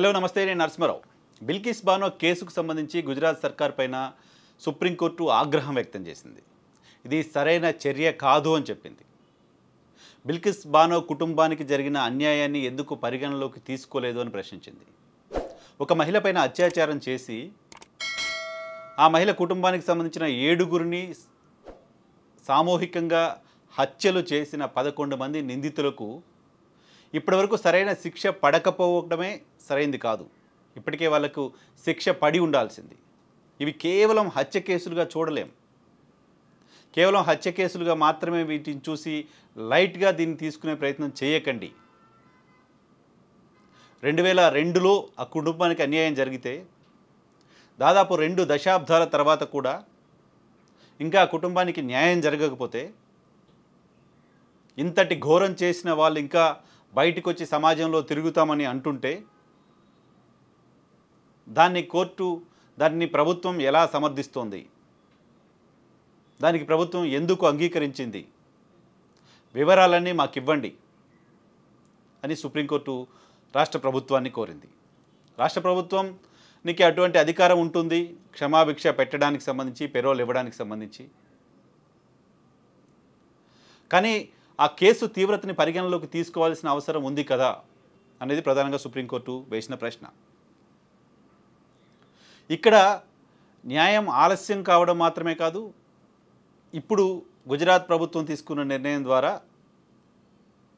hello నమస్తే నేను నరసింహరావు బిల్కిస్ బానో కేసుకు సంబంధించి గుజరాత్ సర్కార్ పైన సుప్రీంకోర్టు ఆగ్రహం వ్యక్తం చేసింది ఇది సరైన చర్య కాదు అని చెప్పింది బిల్కిస్ బానో కుటుంబానికి జరిగిన అన్యాయాన్ని ఎందుకు పరిగణలోకి తీసుకోలేదు అని ప్రశ్నించింది ఒక మహిళపైన అత్యాచారం చేసి ఆ మహిళ కుటుంబానికి సంబంధించిన ఏడుగురిని సామూహికంగా హత్యలు చేసిన పదకొండు మంది నిందితులకు ఇప్పటివరకు సరైన శిక్ష పడకపోవడమే సరైంది కాదు ఇప్పటికే వాళ్లకు శిక్ష పడి ఉండాల్సింది ఇవి కేవలం హత్య కేసులుగా చూడలేం కేవలం హత్య కేసులుగా మాత్రమే వీటిని చూసి లైట్గా దీన్ని తీసుకునే ప్రయత్నం చేయకండి రెండు వేల రెండులో ఆ కుటుంబానికి అన్యాయం జరిగితే దాదాపు రెండు దశాబ్దాల తర్వాత కూడా ఇంకా ఆ కుటుంబానికి న్యాయం జరగకపోతే ఇంతటి ఘోరం చేసిన వాళ్ళు ఇంకా బయటకు వచ్చి సమాజంలో తిరుగుతామని అంటుంటే దాన్ని కోర్టు దాన్ని ప్రభుత్వం ఎలా సమర్థిస్తోంది దానికి ప్రభుత్వం ఎందుకు అంగీకరించింది వివరాలన్నీ మాకు ఇవ్వండి అని సుప్రీంకోర్టు రాష్ట్ర ప్రభుత్వాన్ని కోరింది రాష్ట్ర ప్రభుత్వం నీకు అటువంటి అధికారం ఉంటుంది క్షమాభిక్ష పెట్టడానికి సంబంధించి పెరోల్ ఇవ్వడానికి సంబంధించి కానీ ఆ కేసు తీవ్రతని పరిగణలోకి తీసుకోవాల్సిన అవసరం ఉంది కదా అనేది ప్రధానంగా సుప్రీంకోర్టు వేసిన ప్రశ్న ఇక్కడ న్యాయం ఆలస్యం కావడం మాత్రమే కాదు ఇప్పుడు గుజరాత్ ప్రభుత్వం తీసుకున్న నిర్ణయం ద్వారా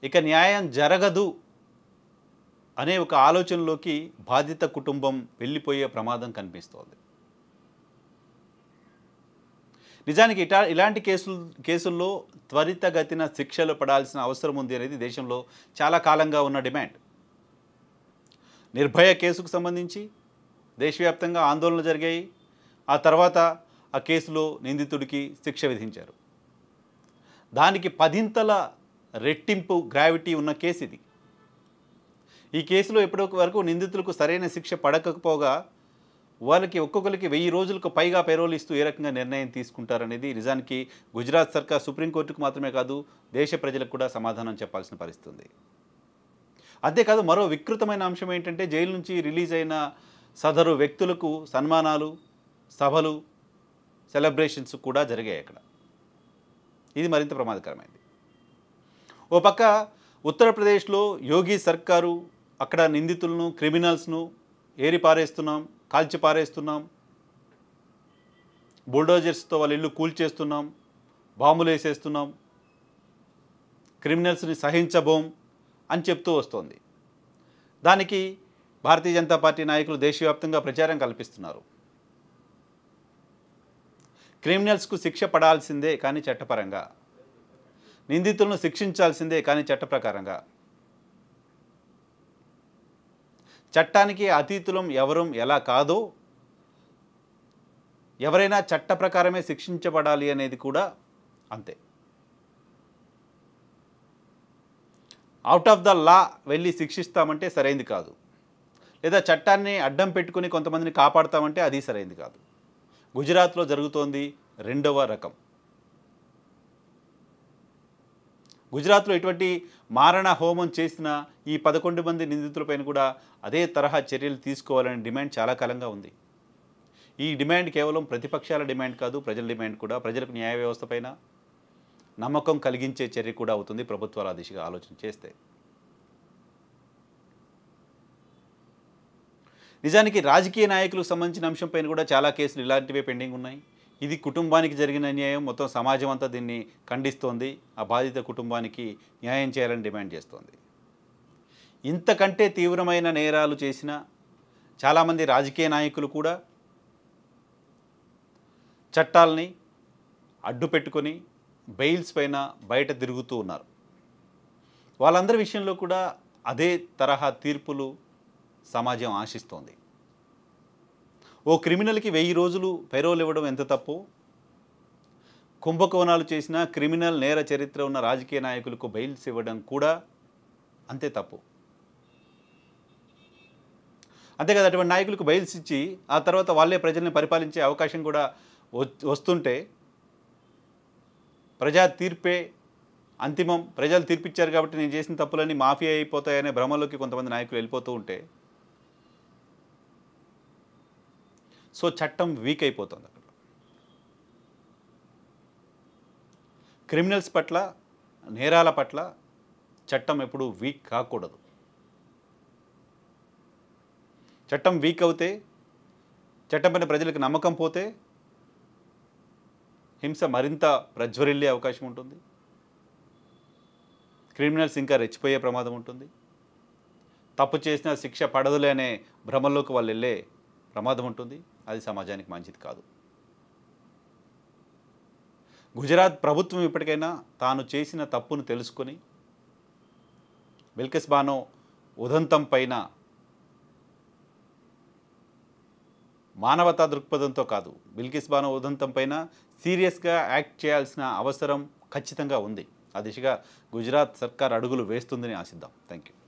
ఇక న్యాయం జరగదు అనే ఒక ఆలోచనలోకి బాధిత కుటుంబం వెళ్ళిపోయే ప్రమాదం కనిపిస్తోంది నిజానికి ఇటా ఇలాంటి కేసులు కేసుల్లో త్వరితగతిన శిక్షలు పడాల్సిన అవసరం ఉంది అనేది దేశంలో చాలా కాలంగా ఉన్న డిమాండ్ నిర్భయ కేసుకు సంబంధించి దేశవ్యాప్తంగా ఆందోళనలు జరిగాయి ఆ తర్వాత ఆ కేసులో నిందితుడికి శిక్ష విధించారు దానికి పదింతల రెట్టింపు గ్రావిటీ ఉన్న కేసు ఇది ఈ కేసులో ఇప్పటి వరకు నిందితులకు సరైన శిక్ష పడకపోగా వాళ్ళకి ఒక్కొక్కరికి వెయ్యి రోజులకు పైగా పేరోలు ఇస్తూ ఏ రకంగా నిర్ణయం తీసుకుంటారనేది నిజానికి గుజరాత్ సర్కార్ సుప్రీంకోర్టుకు మాత్రమే కాదు దేశ ప్రజలకు కూడా సమాధానం చెప్పాల్సిన పరిస్థితుంది అంతేకాదు మరో వికృతమైన అంశం ఏంటంటే జైలు నుంచి రిలీజ్ అయిన సదరు వ్యక్తులకు సన్మానాలు సభలు సెలబ్రేషన్స్ కూడా జరిగాయి అక్కడ ఇది మరింత ప్రమాదకరమైంది ఓ పక్క ఉత్తరప్రదేశ్లో యోగి సర్కారు అక్కడ నిందితులను క్రిమినల్స్ను ఏరిపారేస్తున్నాం కాల్చి పారేస్తున్నాం బుల్డోజర్స్తో వాళ్ళ ఇల్లు కూల్చేస్తున్నాం బాంబులు వేసేస్తున్నాం క్రిమినల్స్ని సహించబోం అని చెప్తూ వస్తోంది దానికి భారతీయ జనతా పార్టీ నాయకులు దేశవ్యాప్తంగా ప్రచారం కల్పిస్తున్నారు క్రిమినల్స్కు శిక్ష పడాల్సిందే కానీ చట్టపరంగా నిందితులను శిక్షించాల్సిందే కానీ చట్టప్రకారంగా చట్టానికి అతీతులం ఎవరు ఎలా కాదో ఎవరైనా చట్ట ప్రకారమే శిక్షించబడాలి అనేది కూడా అంతే అవుట్ ఆఫ్ ద లా వెళ్ళి శిక్షిస్తామంటే సరైంది కాదు లేదా చట్టాన్ని అడ్డం పెట్టుకుని కొంతమందిని కాపాడతామంటే అది సరైంది కాదు గుజరాత్లో జరుగుతోంది రెండవ రకం గుజరాత్లో ఇటువంటి మారణ హోమం చేసిన ఈ పదకొండు మంది నిందితులపైన కూడా అదే తరహా చర్యలు తీసుకోవాలనే డిమాండ్ చాలా కాలంగా ఉంది ఈ డిమాండ్ కేవలం ప్రతిపక్షాల డిమాండ్ కాదు ప్రజల డిమాండ్ కూడా ప్రజలకు న్యాయ వ్యవస్థ పైన నమ్మకం కలిగించే చర్య కూడా అవుతుంది ప్రభుత్వాల దిశగా ఆలోచన చేస్తే నిజానికి రాజకీయ నాయకులకు సంబంధించిన అంశంపైన కూడా చాలా కేసులు ఇలాంటివే పెండింగ్ ఉన్నాయి ఇది కుటుంబానికి జరిగిన అన్యాయం మొత్తం సమాజం అంతా దీన్ని ఖండిస్తోంది ఆ బాధిత కుటుంబానికి న్యాయం చేయాలని డిమాండ్ చేస్తోంది ఇంతకంటే తీవ్రమైన నేరాలు చేసిన చాలామంది రాజకీయ నాయకులు కూడా చట్టాలని అడ్డు పెట్టుకొని బెయిల్స్ పైన బయట తిరుగుతూ ఉన్నారు వాళ్ళందరి విషయంలో కూడా అదే తరహా తీర్పులు సమాజం ఆశిస్తోంది ఓ క్రిమినల్కి వెయ్యి రోజులు పెరోల్ ఇవ్వడం ఎంత తప్పు కుంభకోణాలు చేసిన క్రిమినల్ నేర చరిత్ర ఉన్న రాజకీయ నాయకులకు బెయిల్స్ ఇవ్వడం కూడా అంతే తప్పు అంతే కదా అటువంటి నాయకులకు బయల్స్ ఇచ్చి ఆ తర్వాత వాళ్ళే ప్రజల్ని పరిపాలించే అవకాశం కూడా వస్తుంటే ప్రజా తీర్పే అంతిమం ప్రజలు తీర్పిచ్చారు కాబట్టి నేను చేసిన తప్పులన్నీ మాఫీ అయిపోతాయనే భ్రమలోకి కొంతమంది నాయకులు వెళ్ళిపోతూ ఉంటే సో చట్టం వీక్ అయిపోతుంది అక్కడ క్రిమినల్స్ పట్ల నేరాల పట్ల చట్టం ఎప్పుడు వీక్ కాకూడదు చట్టం వీక్ అవుతే చట్టంపైన ప్రజలకు నమ్మకం పోతే హింస మరింత ప్రజ్వరిల్లే అవకాశం ఉంటుంది క్రిమినల్స్ ఇంకా రెచ్చిపోయే ప్రమాదం ఉంటుంది తప్పు చేసిన శిక్ష పడదులే అనే భ్రమంలోకి వాళ్ళు వెళ్ళే ప్రమాదం ఉంటుంది అది సమాజానికి మంచిది కాదు గుజరాత్ ప్రభుత్వం ఇప్పటికైనా తాను చేసిన తప్పును తెలుసుకొని బిల్కిస్ బానో ఉదంతం పైన మానవతా దృక్పథంతో కాదు బిల్కిస్ బానో ఉదంతం పైన సీరియస్గా యాక్ట్ చేయాల్సిన అవసరం ఖచ్చితంగా ఉంది ఆ దిశగా గుజరాత్ సర్కార్ అడుగులు వేస్తుందని ఆశిద్దాం థ్యాంక్ యూ